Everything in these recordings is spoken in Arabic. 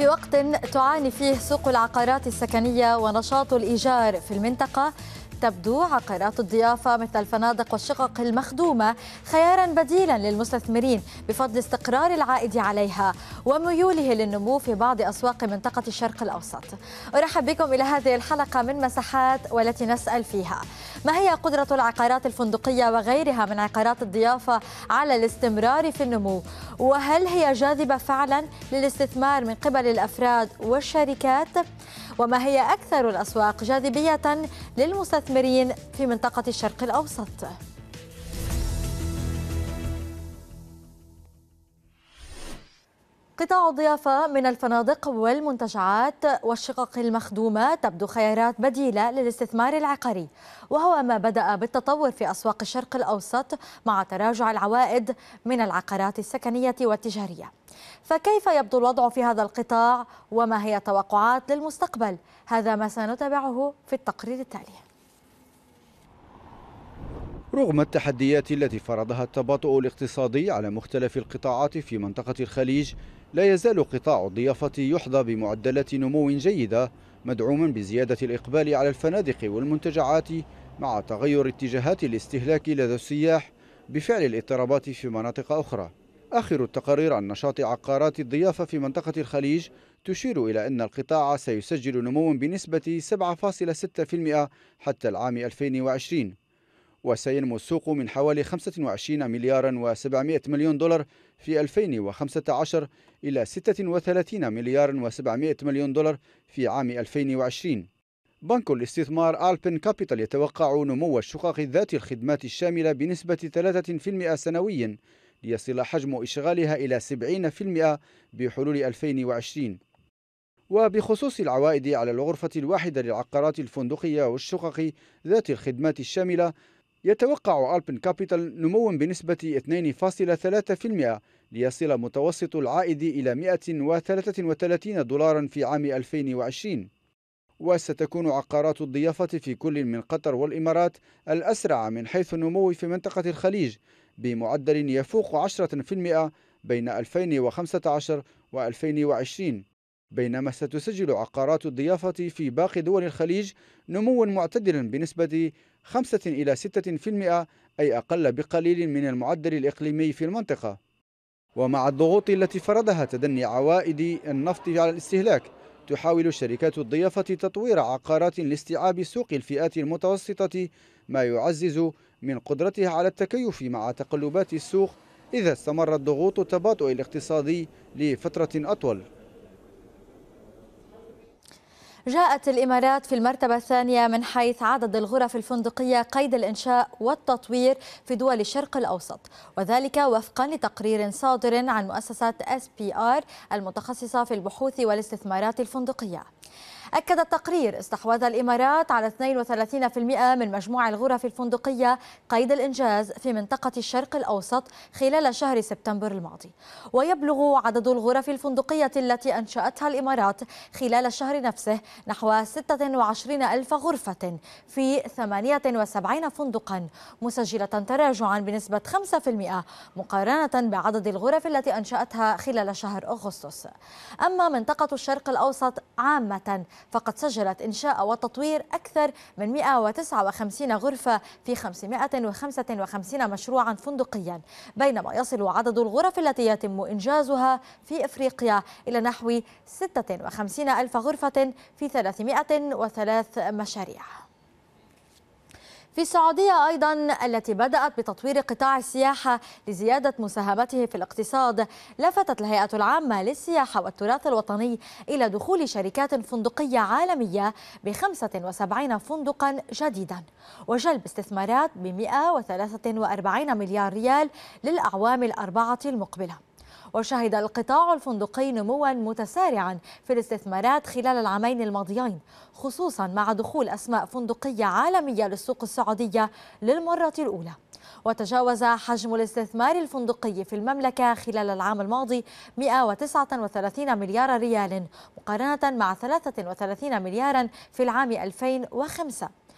في وقت تعاني فيه سوق العقارات السكنية ونشاط الإيجار في المنطقة تبدو عقارات الضيافة مثل الفنادق والشقق المخدومة خيارا بديلا للمستثمرين بفضل استقرار العائد عليها وميوله للنمو في بعض أسواق منطقة الشرق الأوسط أرحب بكم إلى هذه الحلقة من مساحات والتي نسأل فيها ما هي قدرة العقارات الفندقية وغيرها من عقارات الضيافة على الاستمرار في النمو وهل هي جاذبة فعلا للاستثمار من قبل الأفراد والشركات وما هي أكثر الأسواق جاذبية للمستثمرين في منطقة الشرق الأوسط قطاع الضيافة من الفنادق والمنتجعات والشقق المخدومة تبدو خيارات بديلة للاستثمار العقاري وهو ما بدأ بالتطور في أسواق الشرق الأوسط مع تراجع العوائد من العقارات السكنية والتجارية فكيف يبدو الوضع في هذا القطاع وما هي التوقعات للمستقبل هذا ما سنتابعه في التقرير التالي رغم التحديات التي فرضها التباطؤ الاقتصادي على مختلف القطاعات في منطقة الخليج لا يزال قطاع الضيافة يحظى بمعدلات نمو جيدة مدعوما بزيادة الإقبال على الفنادق والمنتجعات مع تغير اتجاهات الاستهلاك لدى السياح بفعل الاضطرابات في مناطق أخرى آخر التقارير عن نشاط عقارات الضيافة في منطقة الخليج تشير إلى أن القطاع سيسجل نمو بنسبة 7.6% حتى العام 2020 وسينمو السوق من حوالي 25 مليار و700 مليون دولار في 2015 إلى 36 مليار و700 مليون دولار في عام 2020 بنك الاستثمار ألبن كابيتال يتوقع نمو الشقق ذات الخدمات الشاملة بنسبة 3% سنويا ليصل حجم إشغالها إلى 70% بحلول 2020 وبخصوص العوائد على الغرفة الواحدة للعقارات الفندقية والشقق ذات الخدمات الشاملة يتوقع ألبن كابيتال نمو بنسبة 2.3% ليصل متوسط العائد إلى 133 دولارا في عام 2020 وستكون عقارات الضيافة في كل من قطر والإمارات الأسرع من حيث النمو في منطقة الخليج بمعدل يفوق 10% بين 2015 و 2020 بينما ستسجل عقارات الضيافة في باقي دول الخليج نمو معتدلا بنسبة 5 إلى 6% أي أقل بقليل من المعدل الإقليمي في المنطقة ومع الضغوط التي فرضها تدني عوائد النفط على الاستهلاك تحاول شركات الضيافة تطوير عقارات لاستيعاب سوق الفئات المتوسطة ما يعزز من قدرتها على التكيف مع تقلبات السوق إذا استمر الضغوط التباطؤ الاقتصادي لفترة أطول جاءت الإمارات في المرتبة الثانية من حيث عدد الغرف الفندقية قيد الإنشاء والتطوير في دول الشرق الأوسط وذلك وفقا لتقرير صادر عن مؤسسة SPR المتخصصة في البحوث والاستثمارات الفندقية أكد التقرير استحوذ الإمارات على 32% من مجموع الغرف الفندقية قيد الإنجاز في منطقة الشرق الأوسط خلال شهر سبتمبر الماضي ويبلغ عدد الغرف الفندقية التي أنشأتها الإمارات خلال الشهر نفسه نحو 26 ألف غرفة في 78 فندقا مسجلة تراجعا بنسبة 5% مقارنة بعدد الغرف التي أنشأتها خلال شهر أغسطس أما منطقة الشرق الأوسط عامة فقد سجلت إنشاء وتطوير أكثر من 159 غرفة في 555 مشروعا فندقيا بينما يصل عدد الغرف التي يتم إنجازها في إفريقيا إلى نحو 56 ألف غرفة في 303 مشاريع في السعودية أيضا التي بدأت بتطوير قطاع السياحة لزيادة مساهمته في الاقتصاد لفتت الهيئة العامة للسياحة والتراث الوطني إلى دخول شركات فندقية عالمية ب 75 فندقا جديدا وجلب استثمارات ب 143 مليار ريال للأعوام الأربعة المقبلة وشهد القطاع الفندقي نموا متسارعا في الاستثمارات خلال العامين الماضيين خصوصا مع دخول أسماء فندقية عالمية للسوق السعودية للمرة الأولى وتجاوز حجم الاستثمار الفندقي في المملكة خلال العام الماضي 139 مليار ريال مقارنة مع 33 مليارا في العام 2005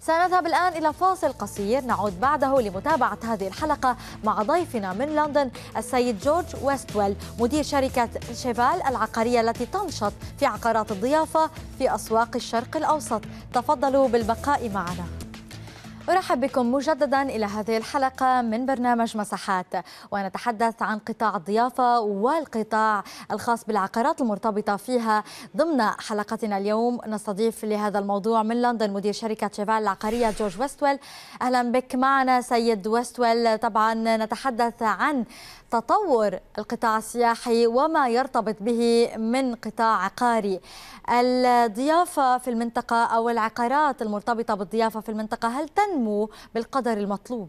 سنذهب الآن إلى فاصل قصير نعود بعده لمتابعة هذه الحلقة مع ضيفنا من لندن السيد جورج ويستويل مدير شركة شيفال العقارية التي تنشط في عقارات الضيافة في أسواق الشرق الأوسط تفضلوا بالبقاء معنا أرحب بكم مجددا إلى هذه الحلقة من برنامج مساحات ونتحدث عن قطاع الضيافة والقطاع الخاص بالعقارات المرتبطة فيها ضمن حلقتنا اليوم نستضيف لهذا الموضوع من لندن مدير شركة شيفال العقارية جورج ويستويل أهلا بك معنا سيد ويستويل طبعا نتحدث عن تطور القطاع السياحي وما يرتبط به من قطاع عقاري الضيافة في المنطقة أو العقارات المرتبطة بالضيافة في المنطقة هل تن تنمو بالقدر المطلوب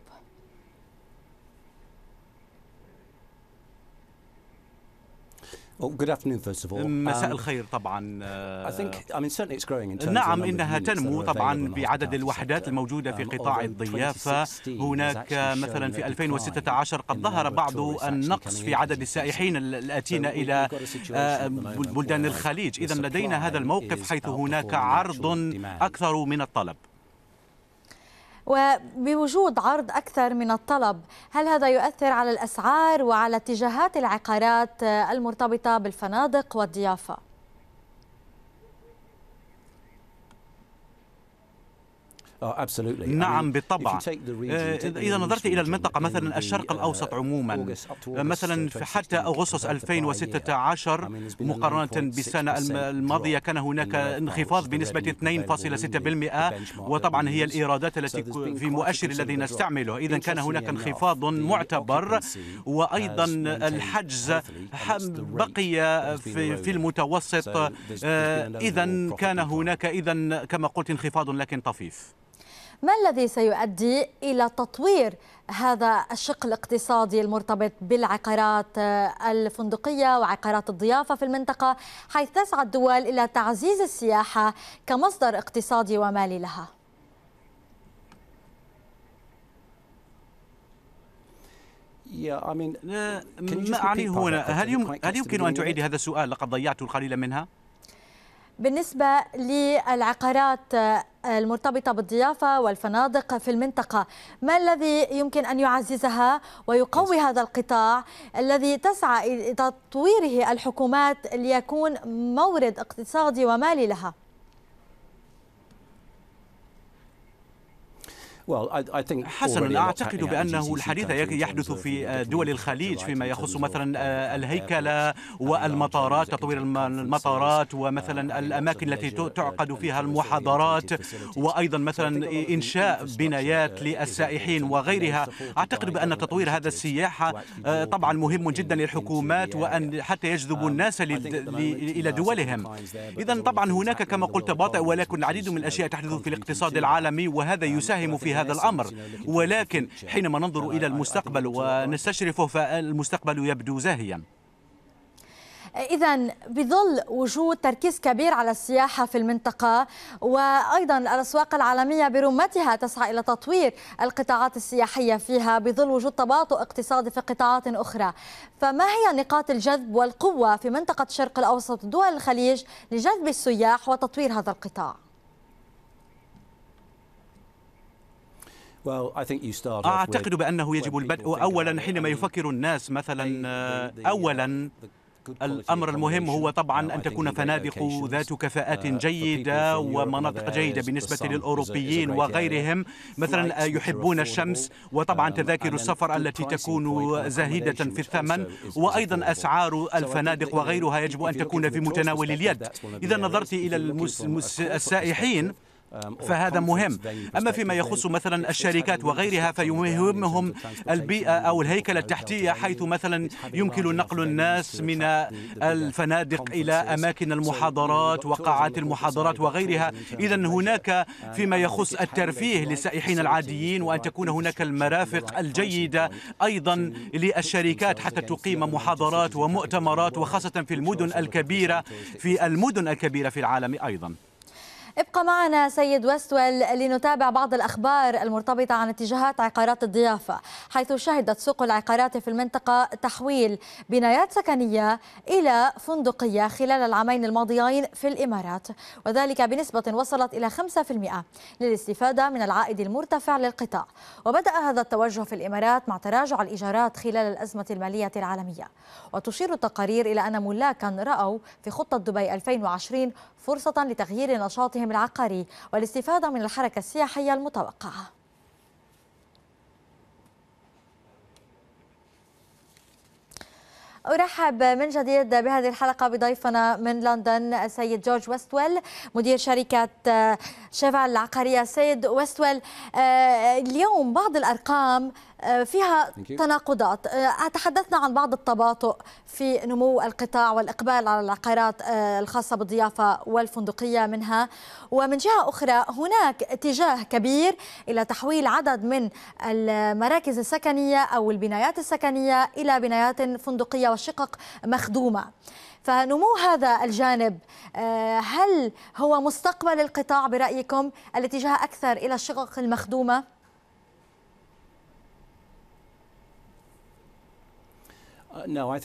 oh, مساء um, الخير طبعا نعم انها تنمو طبعا بعدد الوحدات الموجوده في um, قطاع الضيافه هناك مثلا في 2016 قد ظهر بعض النقص في عدد السائحين الاتين الى آه، بلدان الخليج اذا لدينا هذا الموقف حيث هناك عرض اكثر من الطلب وبوجود عرض أكثر من الطلب هل هذا يؤثر على الأسعار وعلى اتجاهات العقارات المرتبطة بالفنادق والضيافة؟ Oh, نعم بالطبع آه، إذا نظرت إلى المنطقة مثلا الشرق uh, الأوسط عموما آه، مثلا حتى أغسطس 2016 مقارنة بالسنة الماضية كان هناك انخفاض بنسبة 2.6% وطبعا هي الإيرادات التي في مؤشر الذي نستعمله إذا كان هناك انخفاض معتبر وأيضا الحجز بقي في المتوسط آه، إذا كان هناك إذا كما قلت انخفاض لكن طفيف ما الذي سيؤدي إلى تطوير هذا الشق الاقتصادي المرتبط بالعقارات الفندقية وعقارات الضيافة في المنطقة حيث تسعى الدول إلى تعزيز السياحة كمصدر اقتصادي ومالي لها؟ ما أعني أه، هنا هل, هل يمكن أن تعيد هذا السؤال لقد ضيعت القليل منها؟ بالنسبة للعقارات المرتبطة بالضيافة والفنادق في المنطقة ما الذي يمكن أن يعززها ويقوي هذا القطاع الذي تسعى تطويره الحكومات ليكون مورد اقتصادي ومالي لها؟ حسنا أعتقد بأنه الحديث يحدث في دول الخليج فيما يخص مثلا آه، الهيكلة والمطارات تطوير المطارات ومثلا uh, الأماكن التي تعقد فيها المحاضرات وأيضا مثلا إنشاء uh, بنايات للسائحين وغيرها أعتقد بأن تطوير هذا السياحة آه، طبعا مهم جدا للحكومات وأن حتى يجذبوا um, الناس إلى دولهم إذا طبعا هناك كما قلت باطئ ولكن العديد من الأشياء تحدث في الاقتصاد العالمي وهذا يساهم في هذا الأمر ولكن حينما ننظر إلى المستقبل ونستشرفه فالمستقبل يبدو زاهيا إذا بظل وجود تركيز كبير على السياحة في المنطقة وأيضا الأسواق العالمية برمتها تسعى إلى تطوير القطاعات السياحية فيها بظل وجود تباطؤ اقتصادي في قطاعات أخرى فما هي نقاط الجذب والقوة في منطقة الشرق الأوسط ودول الخليج لجذب السياح وتطوير هذا القطاع؟ أعتقد بأنه يجب البدء أولا حينما يفكر الناس مثلا آه، uh, أولا الأمر المهم هو طبعا أن تكون فنادق ذات كفاءات uh, جيدة ومناطق جيدة بالنسبة للأوروبيين وغيرهم مثلا آه، يحبون الشمس وطبعا تذاكر السفر التي تكون زاهدة في الثمن وأيضا أسعار الفنادق وغيرها يجب أن تكون في متناول اليد إذا نظرت إلى السائحين فهذا مهم أما فيما يخص مثلا الشركات وغيرها فيهمهم البيئة أو الهيكلة التحتية حيث مثلا يمكن نقل الناس من الفنادق إلى أماكن المحاضرات وقاعات المحاضرات وغيرها إذا هناك فيما يخص الترفيه للسائحين العاديين وأن تكون هناك المرافق الجيدة أيضا للشركات حتى تقيم محاضرات ومؤتمرات وخاصة في المدن الكبيرة في المدن الكبيرة في العالم أيضا ابقى معنا سيد وستويل لنتابع بعض الأخبار المرتبطة عن اتجاهات عقارات الضيافة حيث شهدت سوق العقارات في المنطقة تحويل بنايات سكنية إلى فندقية خلال العامين الماضيين في الإمارات وذلك بنسبة وصلت إلى 5% للاستفادة من العائد المرتفع للقطاع وبدأ هذا التوجه في الإمارات مع تراجع الإيجارات خلال الأزمة المالية العالمية وتشير التقارير إلى أن ملاكا رأوا في خطة دبي 2020 فرصة لتغيير نشاطهم التعليم العقاري والاستفادة من الحركة السياحية المتوقعة أرحب من جديد بهذه الحلقة بضيفنا من لندن السيد جورج ويستويل مدير شركة آه، شيفال العقارية السيد ويستويل آه، اليوم بعض الأرقام آه، فيها تناقضات آه، تحدثنا عن بعض التباطؤ في نمو القطاع والإقبال على العقارات آه، الخاصة بالضيافة والفندقية منها ومن جهة أخرى هناك اتجاه كبير إلى تحويل عدد من المراكز السكنية أو البنايات السكنية إلى بنايات فندقية وشقق مخدومة فنمو هذا الجانب هل هو مستقبل القطاع برأيكم الاتجاه أكثر إلى الشقق المخدومة؟ لا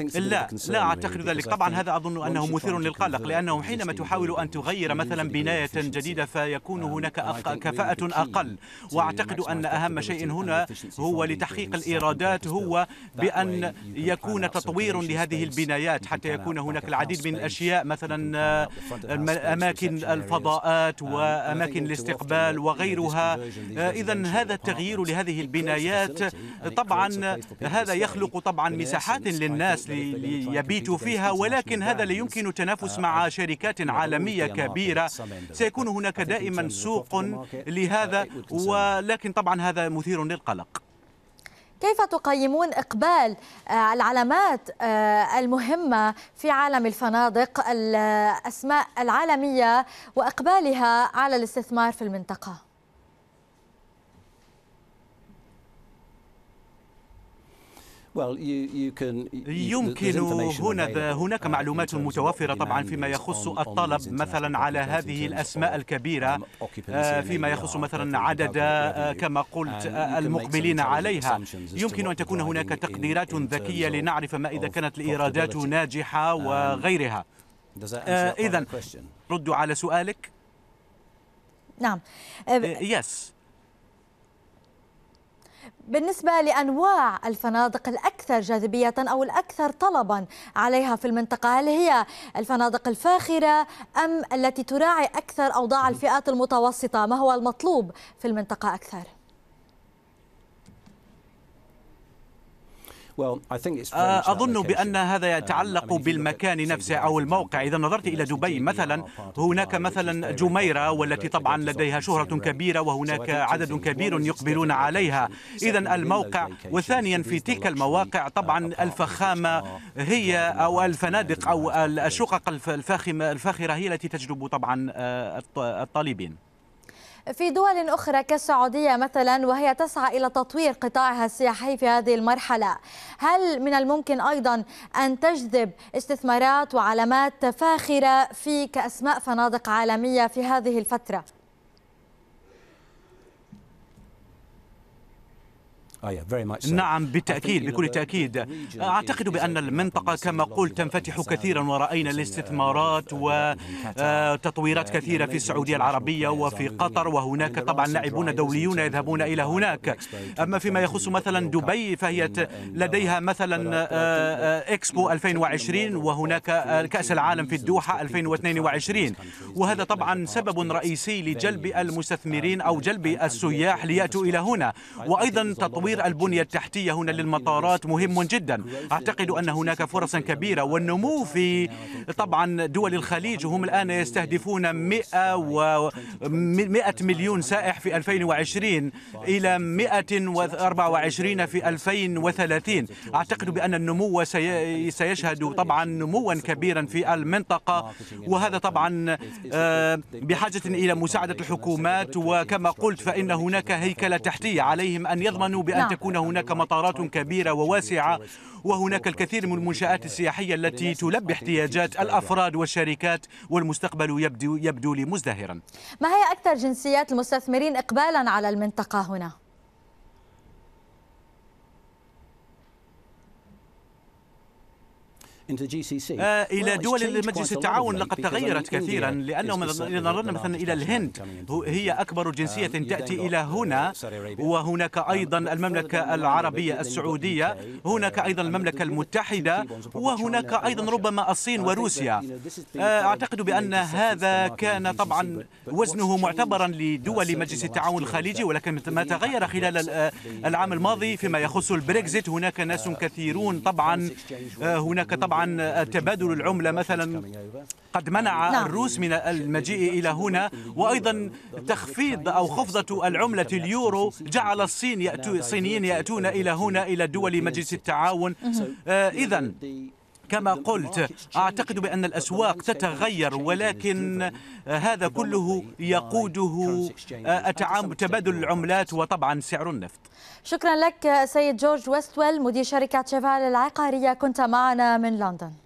لا أعتقد ذلك طبعا هذا أظن أنه مثير للقلق لأنه حينما تحاول أن تغير مثلا بناية جديدة فيكون um, هناك كفاءة أقل وأعتقد أن أهم شيء هنا هو لتحقيق الإيرادات هو بأن يكون تطوير لهذه البنايات حتى يكون هناك العديد من الأشياء مثلا أماكن الفضاءات um, وأماكن الاستقبال وغيرها إذا هذا التغيير لهذه البنايات طبعا هذا يخلق طبعا مساحات للناس ليبيتوا فيها ولكن هذا لا يمكن تنافس مع شركات عالمية كبيرة سيكون هناك دائما سوق لهذا ولكن طبعا هذا مثير للقلق كيف تقيمون إقبال العلامات المهمة في عالم الفنادق الأسماء العالمية وإقبالها على الاستثمار في المنطقة؟ يمكن هنا هناك uh, معلومات متوفرة طبعا فيما يخص الطلب مثلا على هذه الأسماء um, الكبيرة آه، فيما يخص مثلا عدد آه، كما قلت المقبلين عليها يمكن أن تكون هناك تقديرات ذكية لنعرف ما إذا كانت الإيرادات ناجحة um, وغيرها آه، إذا رد على سؤالك نعم يس بالنسبة لأنواع الفنادق الأكثر جاذبية أو الأكثر طلبا عليها في المنطقة هل هي الفنادق الفاخرة أم التي تراعي أكثر أوضاع الفئات المتوسطة ما هو المطلوب في المنطقة أكثر؟ آه، أظن بأن هذا um, يتعلق بالمكان نفسه أو الموقع إذا نظرت إلى دبي مثلا هناك مثلا جميرة والتي طبعا لديها شهرة كبيرة وهناك عدد كبير يقبلون عليها إذا الموقع وثانيا في تلك المواقع uh, طبعا الفخامة هي أو الفنادق أو الشقق الفاخمة الفاخرة هي التي تجلب طبعا آه، الطالبين في دول أخرى كالسعودية مثلا وهي تسعى إلى تطوير قطاعها السياحي في هذه المرحلة هل من الممكن أيضا أن تجذب استثمارات وعلامات فاخرة في كأسماء فنادق عالمية في هذه الفترة؟ Oh, نعم بالتأكيد بكل تأكيد أعتقد بأن المنطقة كما قلت تنفتح كثيرا ورأينا الاستثمارات uh, وتطويرات آه، uh, كثيرة في السعودية العربية وفي قطر وهناك طبعا لاعبون دوليون يذهبون إلى هناك أما فيما يخص مثلا uh, دبي فهي لديها مثلا آه، آه، إكسبو 2020 وهناك كأس العالم في الدوحة 2022 وهذا طبعا سبب رئيسي لجلب المستثمرين أو جلب السياح ليأتوا إلى هنا وأيضا تطوير تطوير البنية التحتية هنا للمطارات مهم جدا أعتقد أن هناك فرصا كبيرة والنمو في طبعا دول الخليج هم الآن يستهدفون 100 و 100 مليون سائح في 2020 إلى 124 في 2030 أعتقد بأن النمو سيشهد طبعا نموا كبيرا في المنطقة وهذا طبعا آه، بحاجة إلى مساعدة الحكومات وكما قلت فإن هناك هيكلة تحتية عليهم أن يضمنوا بأن أن تكون هناك مطارات كبيرة وواسعة وهناك الكثير من المنشآت السياحية التي تلبي احتياجات الأفراد والشركات والمستقبل يبدو, يبدو لي مزدهرا ما هي أكثر جنسيات المستثمرين إقبالا على المنطقة هنا؟ آه، إلى دول مجلس التعاون لقد تغيرت كثيرا لأنهم إذا نظرنا مثلا إلى الهند هي أكبر um, جنسية تأتي إلى uh, هنا وهناك um, أيضا المملكة العربية السعودية uh, هناك أيضا المملكة المتحدة وهناك أيضا ربما uh, الصين وروسيا أعتقد بأن هذا كان طبعا وزنه معتبرا لدول مجلس التعاون الخليجي ولكن ما تغير خلال العام الماضي فيما يخص البريكزيت هناك ناس كثيرون طبعا هناك طبعا طبعا تبادل العملة مثلا قد منع نعم. الروس من المجيء إلى هنا وأيضا تخفيض أو خفضة العملة اليورو جعل الصين يأتو الصينيين يأتون إلى هنا إلى دول مجلس التعاون آه، إذا كما قلت أعتقد بأن الأسواق تتغير ولكن آه، هذا كله يقوده آه، تبادل العملات وطبعا سعر النفط شكرا لك سيد جورج ويستويل مدير شركة شيفال العقارية كنت معنا من لندن